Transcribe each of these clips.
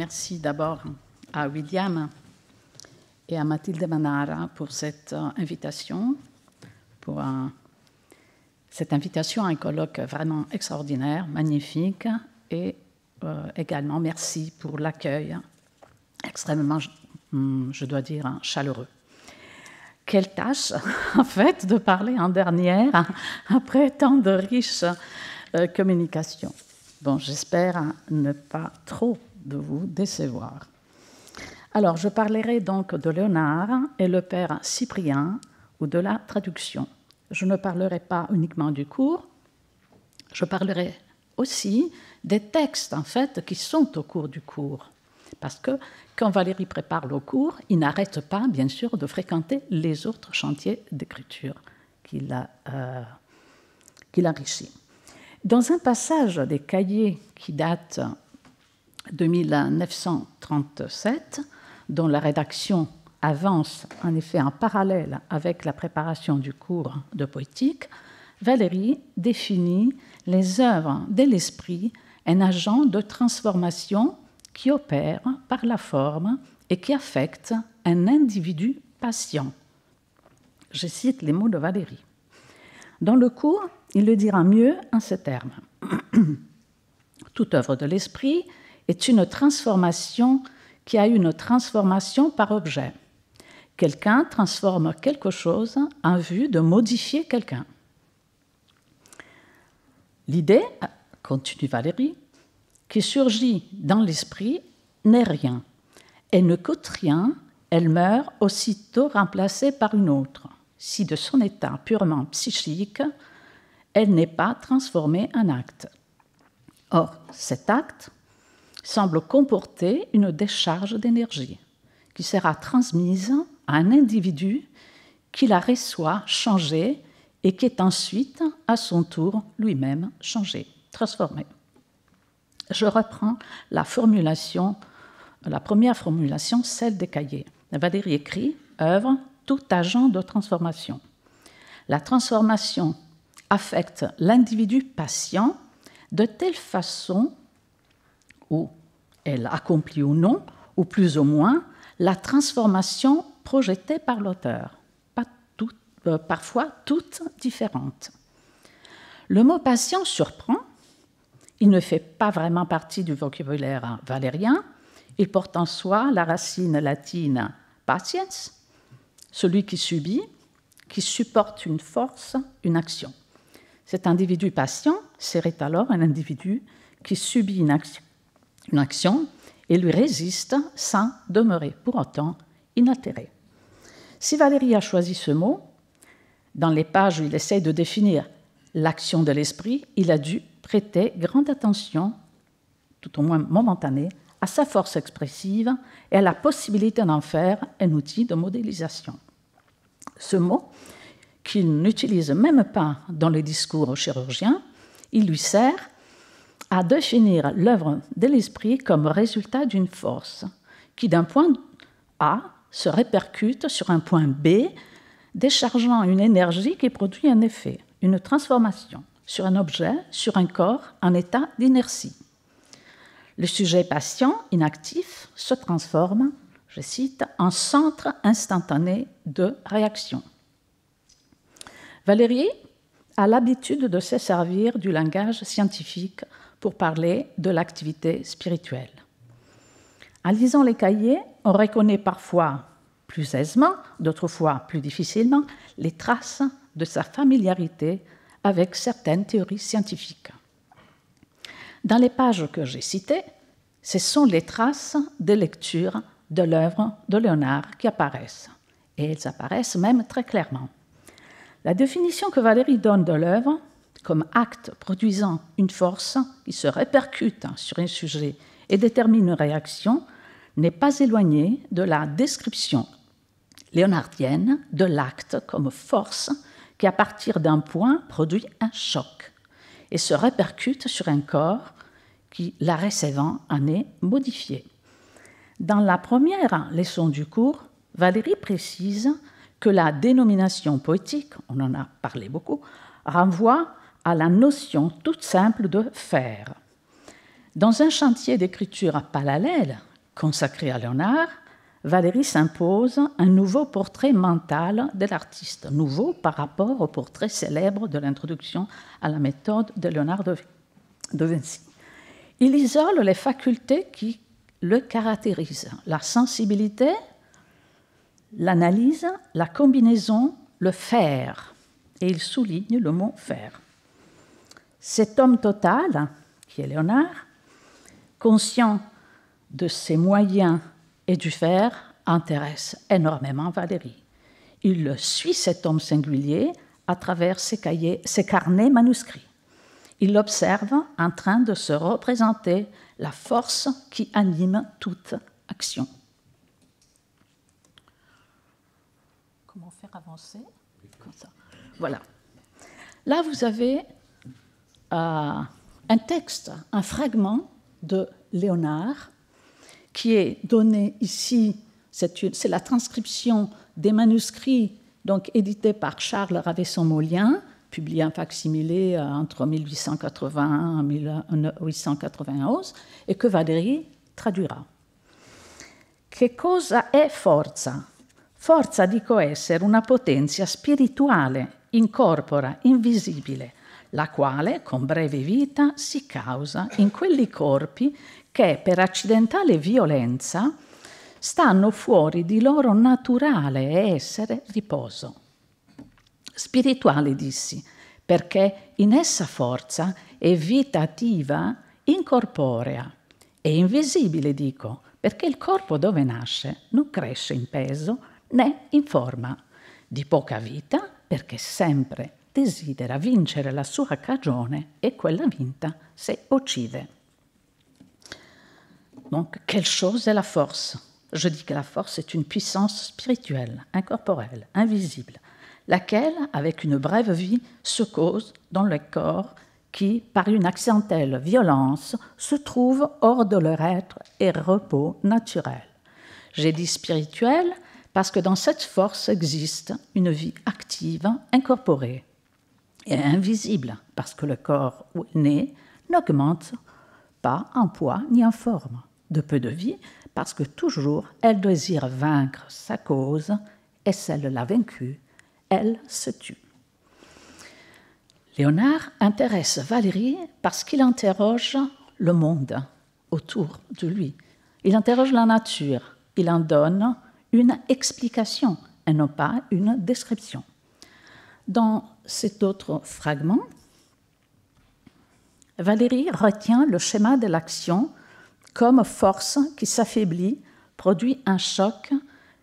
merci d'abord à William et à Mathilde Manara pour cette euh, invitation, pour un, euh, cette invitation à un colloque vraiment extraordinaire, magnifique, et euh, également merci pour l'accueil extrêmement, hmm, je dois dire, chaleureux. Quelle tâche, en fait, de parler en dernière après tant de riches communications. Bon, j'espère ne pas trop de vous décevoir. Alors, je parlerai donc de Léonard et le père Cyprien ou de la traduction. Je ne parlerai pas uniquement du cours, je parlerai aussi des textes en fait qui sont au cours du cours. Parce que quand Valérie prépare le cours, il n'arrête pas, bien sûr, de fréquenter les autres chantiers d'écriture qu'il euh, enrichit. Dans un passage des cahiers qui date 1937, dont la rédaction avance en effet en parallèle avec la préparation du cours de poétique, Valérie définit les œuvres de l'esprit, un agent de transformation qui opère par la forme et qui affecte un individu patient. Je cite les mots de Valérie. Dans le cours, il le dira mieux en ces termes. Toute œuvre de l'esprit est une transformation qui a une transformation par objet. Quelqu'un transforme quelque chose en vue de modifier quelqu'un. L'idée, continue Valérie, qui surgit dans l'esprit n'est rien. Elle ne coûte rien, elle meurt aussitôt remplacée par une autre, si de son état purement psychique, elle n'est pas transformée en acte. Or, cet acte, semble comporter une décharge d'énergie qui sera transmise à un individu qui la reçoit changée et qui est ensuite, à son tour, lui-même changé, transformé. Je reprends la formulation, la première formulation, celle des cahiers. Valérie écrit œuvre tout agent de transformation. La transformation affecte l'individu patient de telle façon ou elle accomplit ou non, ou plus ou moins, la transformation projetée par l'auteur, pas euh, parfois toutes différentes. Le mot patient surprend, il ne fait pas vraiment partie du vocabulaire valérien, il porte en soi la racine latine patience », celui qui subit, qui supporte une force, une action. Cet individu patient serait alors un individu qui subit une action, une action et lui résiste sans demeurer pour autant inaltéré. Si Valérie a choisi ce mot, dans les pages où il essaye de définir l'action de l'esprit, il a dû prêter grande attention, tout au moins momentanée, à sa force expressive et à la possibilité d'en faire un outil de modélisation. Ce mot, qu'il n'utilise même pas dans les discours aux chirurgiens, il lui sert à définir l'œuvre de l'esprit comme résultat d'une force qui d'un point A se répercute sur un point B, déchargeant une énergie qui produit un effet, une transformation, sur un objet, sur un corps, en état d'inertie. Le sujet patient, inactif, se transforme, je cite, en centre instantané de réaction. Valérie a l'habitude de se servir du langage scientifique pour parler de l'activité spirituelle. En lisant les cahiers, on reconnaît parfois plus aisément, d'autres fois plus difficilement, les traces de sa familiarité avec certaines théories scientifiques. Dans les pages que j'ai citées, ce sont les traces des lectures de l'œuvre de Léonard qui apparaissent, et elles apparaissent même très clairement. La définition que Valérie donne de l'œuvre comme acte produisant une force qui se répercute sur un sujet et détermine une réaction n'est pas éloigné de la description léonardienne de l'acte comme force qui, à partir d'un point, produit un choc et se répercute sur un corps qui, la recevant, en est modifié. Dans la première leçon du cours, Valérie précise que la dénomination poétique, on en a parlé beaucoup, renvoie à la notion toute simple de faire. Dans un chantier d'écriture à parallèle consacré à Léonard, Valérie s'impose un nouveau portrait mental de l'artiste, nouveau par rapport au portrait célèbre de l'introduction à la méthode de Léonard de Vinci. Il isole les facultés qui le caractérisent, la sensibilité, l'analyse, la combinaison, le faire. Et il souligne le mot faire cet homme total, qui est Léonard, conscient de ses moyens et du faire, intéresse énormément Valérie. Il suit cet homme singulier à travers ses, cahiers, ses carnets manuscrits. Il l'observe en train de se représenter la force qui anime toute action. Comment faire avancer Voilà. Là, vous avez euh, un texte, un fragment de Léonard, qui est donné ici, c'est la transcription des manuscrits donc édités par Charles Ravesson-Molien, publié en facsimilé euh, entre 1881 et 1891, et que Valérie traduira Che cosa è forza? Forza dico essere una potenza spirituale, incorpora, invisibile, la quale con breve vita si causa in quelli corpi che per accidentale violenza stanno fuori di loro naturale essere riposo. Spirituale dissi, perché in essa forza è vita attiva incorporea e invisibile dico, perché il corpo dove nasce non cresce in peso né in forma, di poca vita perché sempre desidera vincere la sua cagione et quella vinta se occide. Donc, quelle chose est la force Je dis que la force est une puissance spirituelle, incorporelle, invisible, laquelle, avec une brève vie, se cause dans le corps qui, par une accidentelle violence, se trouve hors de leur être et repos naturel. J'ai dit spirituel parce que dans cette force existe une vie active, incorporée, et invisible, parce que le corps où n'augmente pas en poids ni en forme. De peu de vie, parce que toujours elle désire vaincre sa cause, et celle l'a vaincue, elle se tue. Léonard intéresse Valérie parce qu'il interroge le monde autour de lui. Il interroge la nature, il en donne une explication et non pas une description. Dans cet autre fragment, Valérie retient le schéma de l'action comme force qui s'affaiblit, produit un choc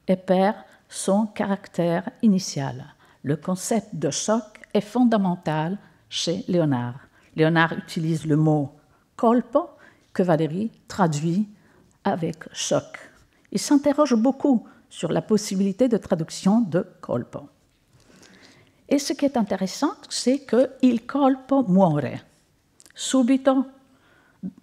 et perd son caractère initial. Le concept de choc est fondamental chez Léonard. Léonard utilise le mot colpo que Valérie traduit avec choc. Il s'interroge beaucoup sur la possibilité de traduction de colpo. Et ce qui est intéressant, c'est que il colpo muore subito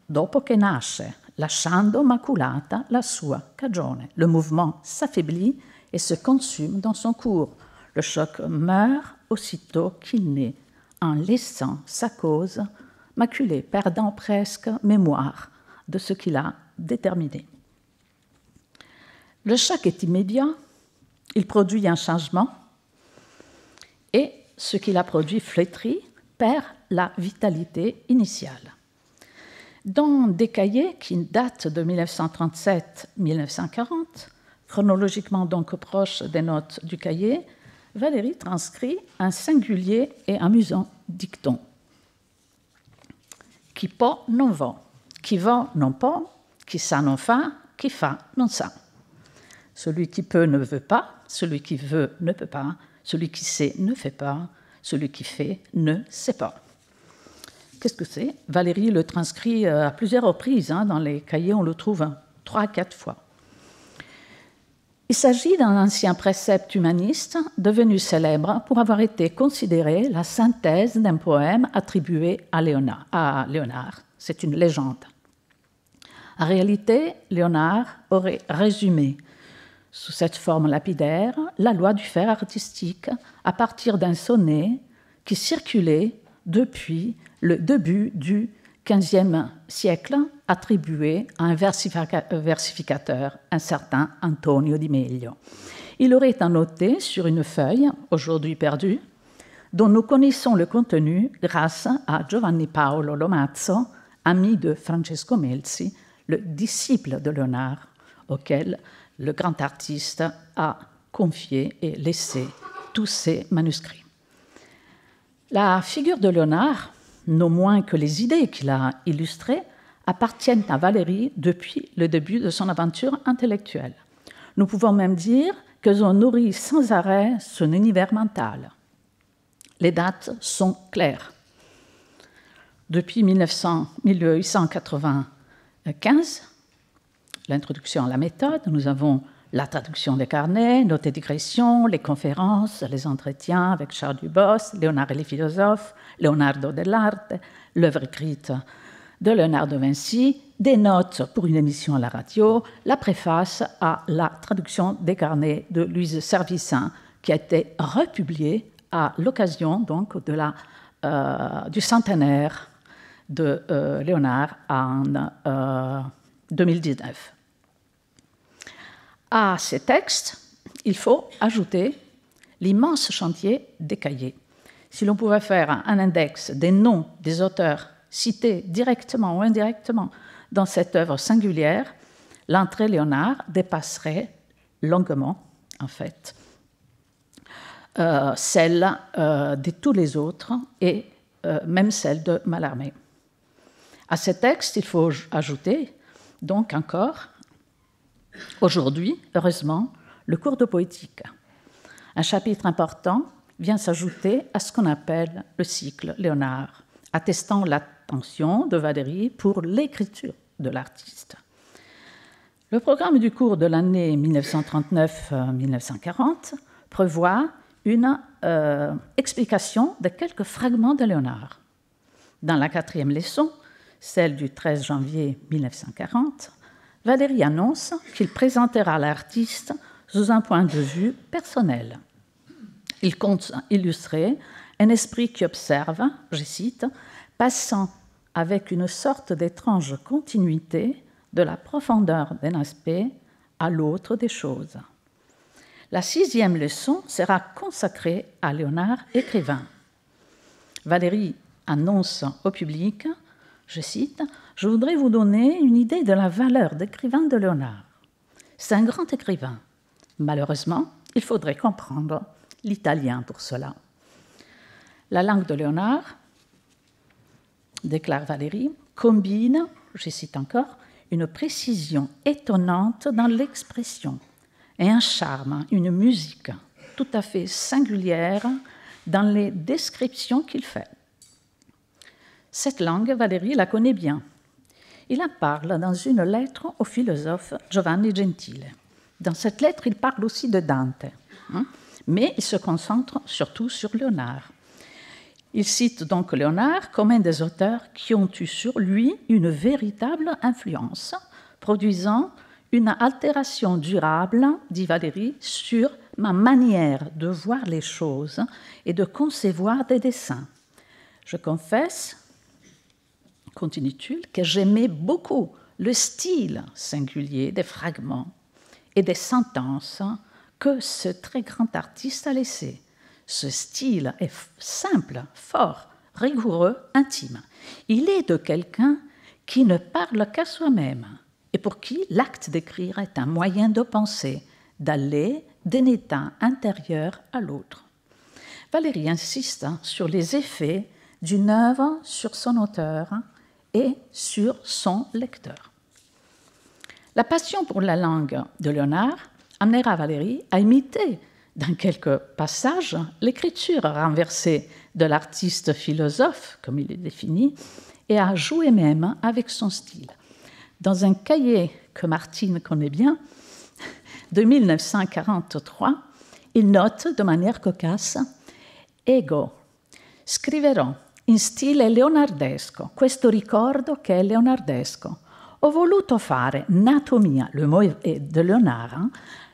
dopo che nasce, lasciando maculata la sua cagione. Le mouvement s'affaiblit et se consume dans son cours. Le choc meurt aussitôt qu'il naît, en laissant sa cause maculée, perdant presque mémoire de ce qu'il a déterminé. Le choc est immédiat, il produit un changement et ce qu'il a produit flétri perd la vitalité initiale. Dans des cahiers qui datent de 1937-1940, chronologiquement donc proches des notes du cahier, Valérie transcrit un singulier et amusant dicton. Qui pas non va, qui va non pas, qui ça non fa, qui fa non ça. Celui qui peut ne veut pas, celui qui veut ne peut pas, celui qui sait ne fait pas, celui qui fait ne sait pas. Qu'est-ce que c'est Valérie le transcrit euh, à plusieurs reprises. Hein, dans les cahiers, on le trouve hein, trois quatre fois. Il s'agit d'un ancien précepte humaniste devenu célèbre pour avoir été considéré la synthèse d'un poème attribué à Léonard. À Léonard. C'est une légende. En réalité, Léonard aurait résumé sous cette forme lapidaire, la loi du fer artistique à partir d'un sonnet qui circulait depuis le début du XVe siècle, attribué à un versificateur, un certain Antonio di Meglio. Il aurait noté sur une feuille, aujourd'hui perdue, dont nous connaissons le contenu grâce à Giovanni Paolo Lomazzo, ami de Francesco Melzi, le disciple de Léonard, auquel le grand artiste a confié et laissé tous ses manuscrits. La figure de Léonard, non moins que les idées qu'il a illustrées, appartiennent à Valérie depuis le début de son aventure intellectuelle. Nous pouvons même dire qu'elles ont nourri sans arrêt son univers mental. Les dates sont claires. Depuis 1900, 1895, l'introduction à la méthode, nous avons la traduction des carnets, notes et les conférences, les entretiens avec Charles Dubos, Léonard et les philosophes, Leonardo dell'Arte, l'œuvre écrite de Leonardo Vinci, des notes pour une émission à la radio, la préface à la traduction des carnets de Louise Servissin, qui a été republiée à l'occasion donc de la, euh, du centenaire de euh, Léonard en euh, 2019. À ces textes, il faut ajouter l'immense chantier des cahiers. Si l'on pouvait faire un index des noms des auteurs cités directement ou indirectement dans cette œuvre singulière, l'entrée Léonard dépasserait longuement, en fait, euh, celle euh, de tous les autres et euh, même celle de Mallarmé. À ces textes, il faut ajouter donc encore, aujourd'hui, heureusement, le cours de poétique. Un chapitre important vient s'ajouter à ce qu'on appelle le cycle Léonard, attestant l'attention de Valérie pour l'écriture de l'artiste. Le programme du cours de l'année 1939-1940 euh, prévoit une euh, explication de quelques fragments de Léonard. Dans la quatrième leçon, celle du 13 janvier 1940, Valéry annonce qu'il présentera l'artiste sous un point de vue personnel. Il compte illustrer un esprit qui observe, je cite, passant avec une sorte d'étrange continuité de la profondeur d'un aspect à l'autre des choses. La sixième leçon sera consacrée à Léonard écrivain. Valérie annonce au public je cite Je voudrais vous donner une idée de la valeur d'écrivain de Léonard. C'est un grand écrivain. Malheureusement, il faudrait comprendre l'italien pour cela. La langue de Léonard, déclare Valérie, combine, je cite encore, une précision étonnante dans l'expression et un charme, une musique tout à fait singulière dans les descriptions qu'il fait. Cette langue, Valérie la connaît bien. Il en parle dans une lettre au philosophe Giovanni Gentile. Dans cette lettre, il parle aussi de Dante, hein, mais il se concentre surtout sur Léonard. Il cite donc Léonard comme un des auteurs qui ont eu sur lui une véritable influence, produisant une altération durable, dit Valérie, sur ma manière de voir les choses et de concevoir des dessins. Je confesse continue-t-il, que j'aimais beaucoup le style singulier des fragments et des sentences que ce très grand artiste a laissé. Ce style est simple, fort, rigoureux, intime. Il est de quelqu'un qui ne parle qu'à soi-même et pour qui l'acte d'écrire est un moyen de penser, d'aller d'un état intérieur à l'autre. Valérie insiste sur les effets d'une œuvre sur son auteur et sur son lecteur. La passion pour la langue de Léonard amènera Valérie à imiter dans quelques passages l'écriture renversée de l'artiste philosophe, comme il est défini, et à jouer même avec son style. Dans un cahier que Martine connaît bien, de 1943, il note de manière cocasse Ego, scriverò in stile leonardesco, questo ricordo che è leonardesco. Ho voluto fare anatomia, le mot de Leonard,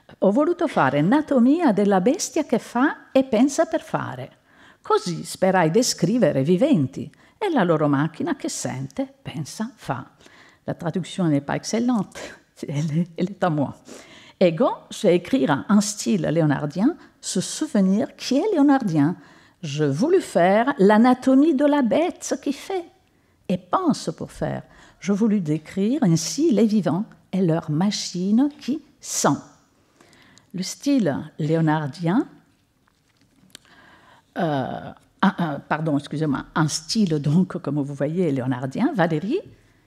eh, ho voluto fare anatomia della bestia che fa e pensa per fare. Così sperai descrivere viventi e la loro macchina che sente, pensa, fa. La traduzione n'est pas excellente, elle est, elle est à moi. Ego, je vais un style léonardien, se souvenir qui est léonardien, Je voulus faire l'anatomie de la bête, ce qui fait et pense pour faire. Je voulus décrire ainsi les vivants et leur machine qui sent. Le style léonardien, euh, pardon, excusez-moi, un style donc, comme vous voyez, léonardien, Valérie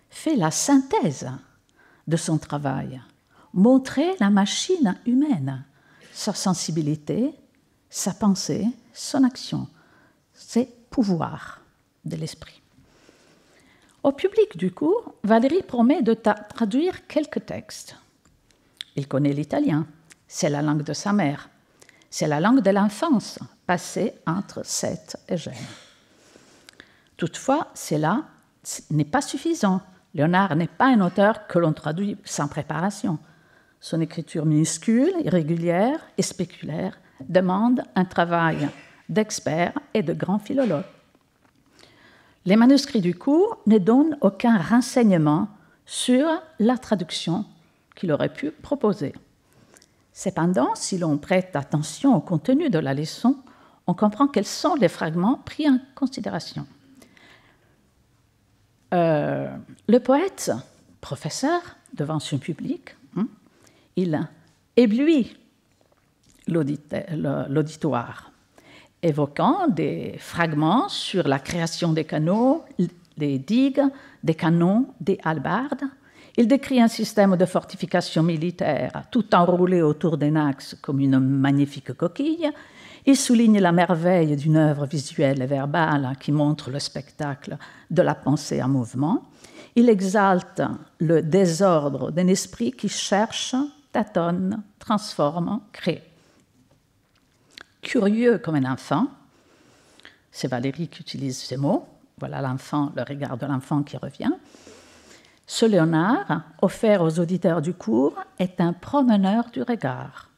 fait la synthèse de son travail, montrer la machine humaine, sa sensibilité, sa pensée, son action, ses pouvoirs de l'esprit. Au public du cours, Valérie promet de traduire quelques textes. Il connaît l'italien, c'est la langue de sa mère, c'est la langue de l'enfance, passée entre sept et jeunes Toutefois, cela n'est pas suffisant. Léonard n'est pas un auteur que l'on traduit sans préparation. Son écriture minuscule, irrégulière et spéculaire demande un travail d'experts et de grands philologues. Les manuscrits du cours ne donnent aucun renseignement sur la traduction qu'il aurait pu proposer. Cependant, si l'on prête attention au contenu de la leçon, on comprend quels sont les fragments pris en considération. Euh, le poète, professeur devant son public, hein, il éblouit l'auditoire, évoquant des fragments sur la création des canaux, des digues, des canons, des halbardes. Il décrit un système de fortification militaire tout enroulé autour d'un axe comme une magnifique coquille. Il souligne la merveille d'une œuvre visuelle et verbale qui montre le spectacle de la pensée en mouvement. Il exalte le désordre d'un esprit qui cherche, tâtonne, transforme, crée curieux comme un enfant. C'est Valérie qui utilise ces mots. Voilà l'enfant, le regard de l'enfant qui revient. Ce Léonard, offert aux auditeurs du cours, est un promeneur du regard,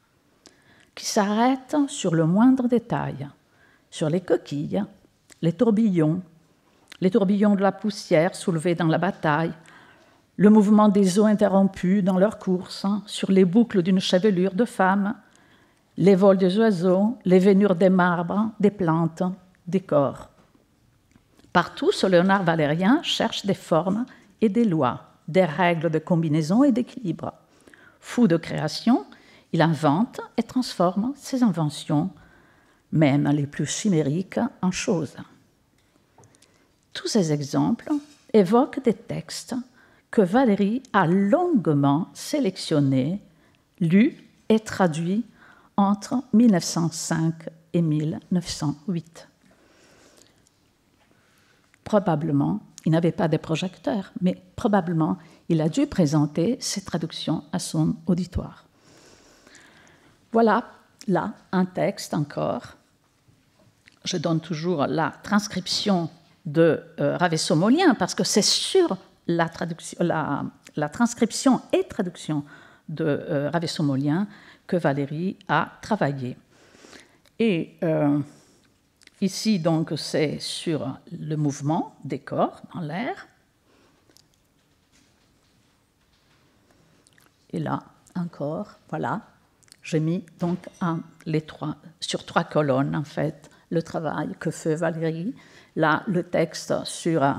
qui s'arrête sur le moindre détail, sur les coquilles, les tourbillons, les tourbillons de la poussière soulevés dans la bataille, le mouvement des eaux interrompues dans leur course, sur les boucles d'une chevelure de femme, les vols des oiseaux, les vénures des marbres, des plantes, des corps. Partout, ce Léonard valérien cherche des formes et des lois, des règles de combinaison et d'équilibre. Fou de création, il invente et transforme ses inventions, même les plus chimériques, en choses. Tous ces exemples évoquent des textes que Valérie a longuement sélectionnés, lus et traduits entre 1905 et 1908. Probablement, il n'avait pas de projecteur, mais probablement, il a dû présenter ses traductions à son auditoire. Voilà, là, un texte encore. Je donne toujours la transcription de euh, Molien, parce que c'est sur la, transcription et traduction de euh, que Valérie a travaillé. Et euh, ici, donc, c'est sur le mouvement des corps dans l'air. Et là, encore, voilà, j'ai mis donc les trois, sur trois colonnes, en fait, le travail que fait Valérie. Là, le texte sur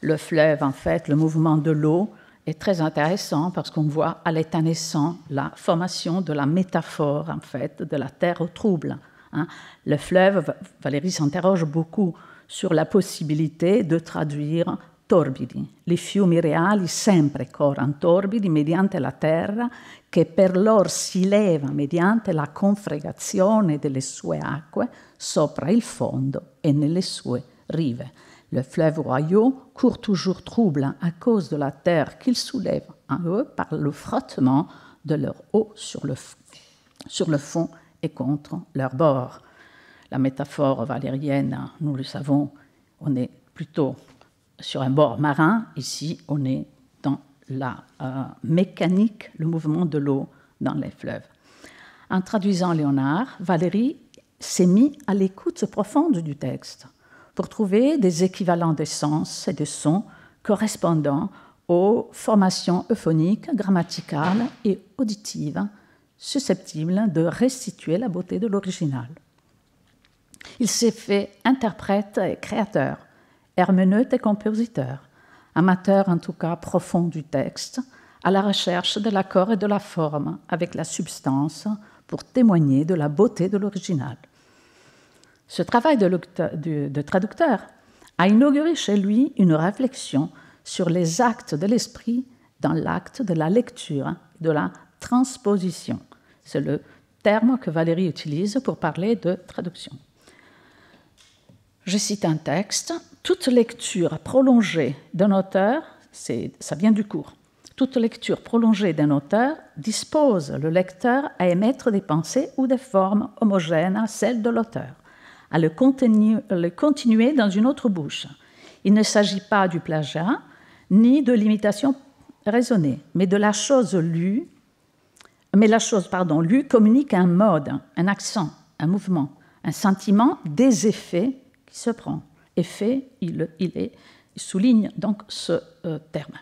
le fleuve, en fait, le mouvement de l'eau, est très intéressant parce qu'on voit à l'état naissant la formation de la métaphore, en fait, de la terre au trouble. Hein. Le fleuve, Valérie s'interroge beaucoup sur la possibilité de traduire torbidi. Les fiumi reali sempre corrent torbidi mediante la terra che per lor si leva mediante la confregazione delle sue acque sopra il fondo e nelle sue rive. Le fleuve royaux court toujours trouble hein, à cause de la terre qu'ils soulèvent en hein, eux par le frottement de leur eau sur le, fond et contre leur bord. La métaphore valérienne, hein, nous le savons, on est plutôt sur un bord marin. Ici, on est dans la euh, mécanique, le mouvement de l'eau dans les fleuves. En traduisant Léonard, Valérie s'est mis à l'écoute profonde du texte pour trouver des équivalents de sens et de sons correspondant aux formations euphoniques, grammaticales et auditives susceptibles de restituer la beauté de l'original. Il s'est fait interprète et créateur, hermeneute et compositeur, amateur en tout cas profond du texte, à la recherche de l'accord et de la forme avec la substance pour témoigner de la beauté de l'original. Ce travail de, traducteur a inauguré chez lui une réflexion sur les actes de l'esprit dans l'acte de la lecture, de la transposition. C'est le terme que Valérie utilise pour parler de traduction. Je cite un texte. Toute lecture prolongée d'un auteur, ça vient du cours, toute lecture prolongée d'un auteur dispose le lecteur à émettre des pensées ou des formes homogènes à celles de l'auteur à le, continuer dans une autre bouche. Il ne s'agit pas du plagiat ni de l'imitation raisonnée, mais de la chose lue. Mais la chose, pardon, lue communique un mode, un accent, un mouvement, un sentiment, des effets qui se prend. Effet, il, il, est, souligne donc ce euh, terme.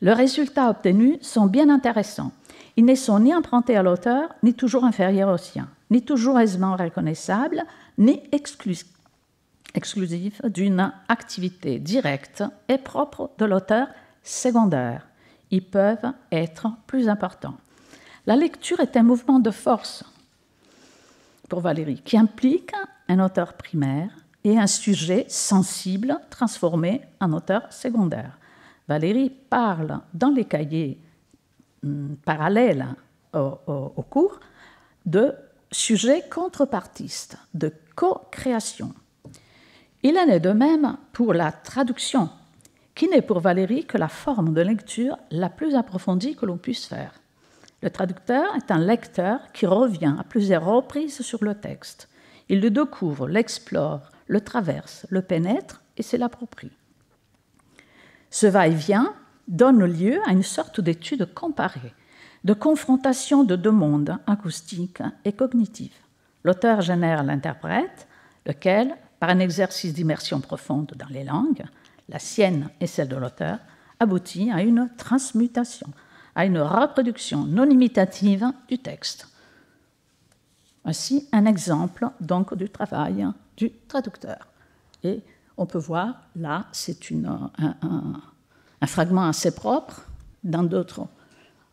Les résultats obtenus sont bien intéressants. Ils ne sont ni empruntés à l'auteur, ni toujours inférieurs aux siens ni toujours aisément reconnaissable, ni exclusif d'une activité directe et propre de l'auteur secondaire. Ils peuvent être plus importants. La lecture est un mouvement de force pour Valérie qui implique un auteur primaire et un sujet sensible transformé en auteur secondaire. Valérie parle dans les cahiers hum, parallèles au cours de sujet contrepartiste de co-création. Il en est de même pour la traduction, qui n'est pour Valérie que la forme de lecture la plus approfondie que l'on puisse faire. Le traducteur est un lecteur qui revient à plusieurs reprises sur le texte. Il le découvre, l'explore, le traverse, le pénètre et s'y l'approprie. Ce va-et-vient donne lieu à une sorte d'étude comparée, de confrontation de deux mondes acoustiques et cognitifs. L'auteur génère l'interprète, lequel, par un exercice d'immersion profonde dans les langues, la sienne et celle de l'auteur, aboutit à une transmutation, à une reproduction non imitative du texte. Voici un exemple donc du travail du traducteur. Et on peut voir, là, c'est un, un, fragment assez propre. Dans d'autres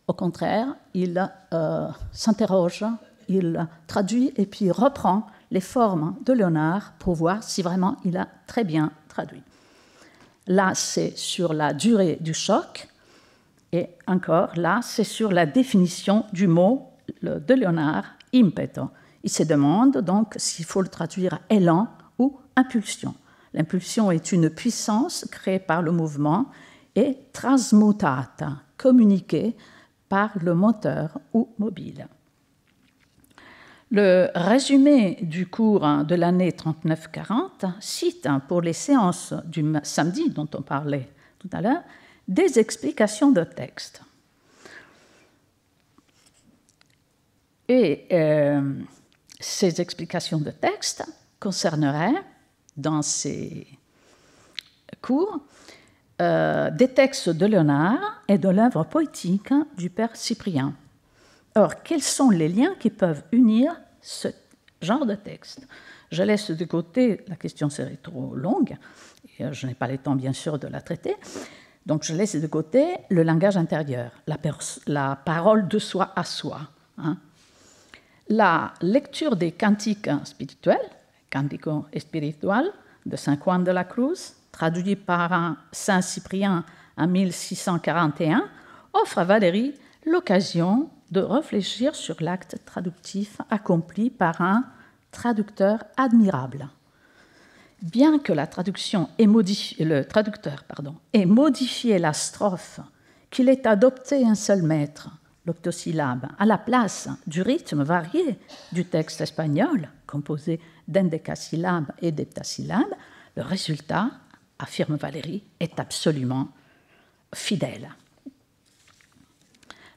au contraire, il euh, s'interroge, il traduit et puis reprend les formes de Léonard pour voir si vraiment il a très bien traduit. Là, c'est sur la durée du choc. Et encore, là, c'est sur la définition du mot de Léonard, impeto. Il se demande donc s'il faut le traduire élan ou impulsion. L'impulsion est une puissance créée par le mouvement et transmutata, communiquée par le moteur ou mobile. Le résumé du cours de l'année 39-40 cite pour les séances du samedi dont on parlait tout à l'heure des explications de texte. Et euh, ces explications de texte concerneraient, dans ces cours, euh, des textes de Léonard et de l'œuvre poétique du père Cyprien. Or, quels sont les liens qui peuvent unir ce genre de texte Je laisse de côté, la question serait trop longue, et euh, je n'ai pas le temps bien sûr de la traiter, donc je laisse de côté le langage intérieur, la, parole de soi à soi. Hein. La lecture des cantiques spirituels, cantico espiritual » de Saint Juan de la Cruz, traduit par Saint Cyprien en 1641, offre à Valérie l'occasion de réfléchir sur l'acte traductif accompli par un traducteur admirable. Bien que la traduction ait le traducteur pardon, ait modifié la strophe, qu'il ait adopté un seul maître, l'octosyllabe, à la place du rythme varié du texte espagnol, composé d'endecasyllabes et d'heptasyllabes, le résultat affirme Valérie, est absolument fidèle.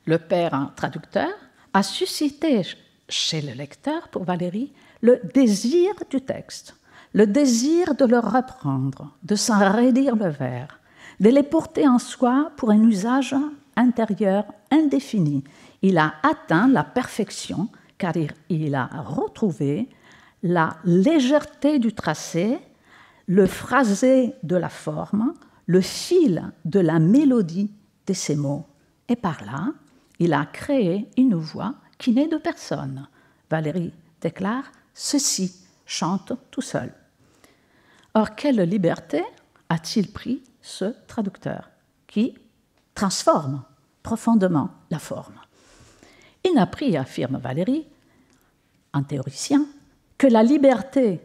Le père traducteur a suscité chez le lecteur, pour Valérie, le désir du texte, le désir de le reprendre, de s'en raidir le vers, de les porter en soi pour un usage intérieur indéfini. Il a atteint la perfection car il a retrouvé la légèreté du tracé le phrasé de la forme, le fil de la mélodie de ces mots. Et par là, il a créé une voix qui n'est de personne. Valérie déclare Ceci chante tout seul. Or, quelle liberté a-t-il pris ce traducteur qui transforme profondément la forme Il n'a pris, affirme Valérie, un théoricien, que la liberté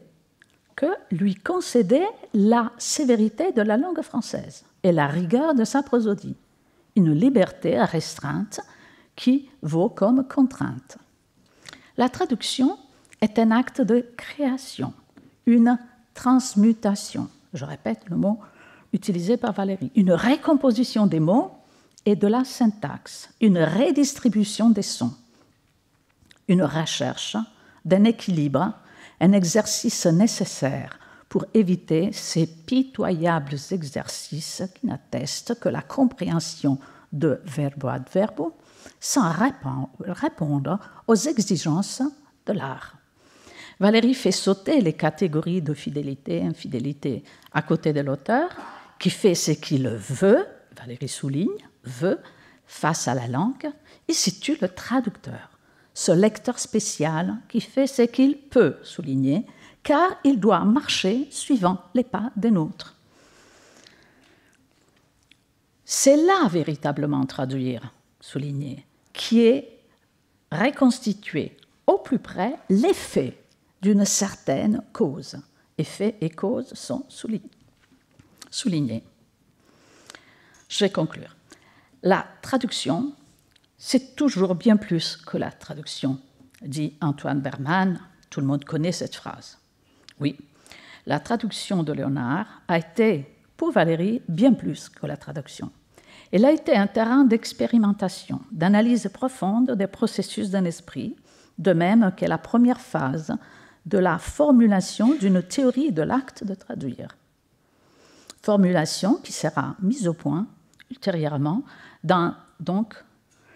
que lui concédait la sévérité de la langue française et la rigueur de sa prosodie, une liberté restreinte qui vaut comme contrainte. La traduction est un acte de création, une transmutation, je répète le mot utilisé par Valérie, une récomposition des mots et de la syntaxe, une redistribution des sons, une recherche d'un équilibre un exercice nécessaire pour éviter ces pitoyables exercices qui n'attestent que la compréhension de verbo ad verbo sans répondre aux exigences de l'art. Valérie fait sauter les catégories de fidélité et infidélité à côté de l'auteur, qui fait ce qu'il veut, Valérie souligne, veut, face à la langue, et situe le traducteur ce lecteur spécial qui fait ce qu'il peut, souligner, car il doit marcher suivant les pas des nôtres. C'est là véritablement traduire, souligner, qui est reconstituer au plus près l'effet d'une certaine cause. Effet et cause sont soulignés. Je vais conclure. La traduction c'est toujours bien plus que la traduction, dit Antoine Berman. Tout le monde connaît cette phrase. Oui, la traduction de Léonard a été, pour Valérie, bien plus que la traduction. Elle a été un terrain d'expérimentation, d'analyse profonde des processus d'un esprit, de même qu'est la première phase de la formulation d'une théorie de l'acte de traduire. Formulation qui sera mise au point ultérieurement dans donc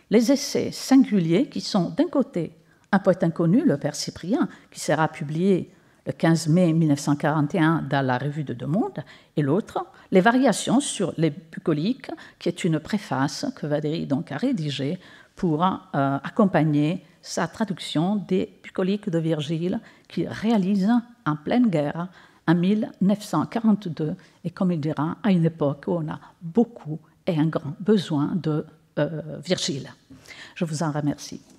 les essais singuliers qui sont d'un côté un poète inconnu, le père Cyprien, qui sera publié le 15 mai 1941 dans la revue de Deux Mondes, et l'autre, les variations sur les bucoliques, qui est une préface que Valérie donc a rédigée pour euh, accompagner sa traduction des bucoliques de Virgile qu'il réalise en pleine guerre en 1942 et comme il dira à une époque où on a beaucoup et un grand besoin de euh, Virgile. Je vous en remercie.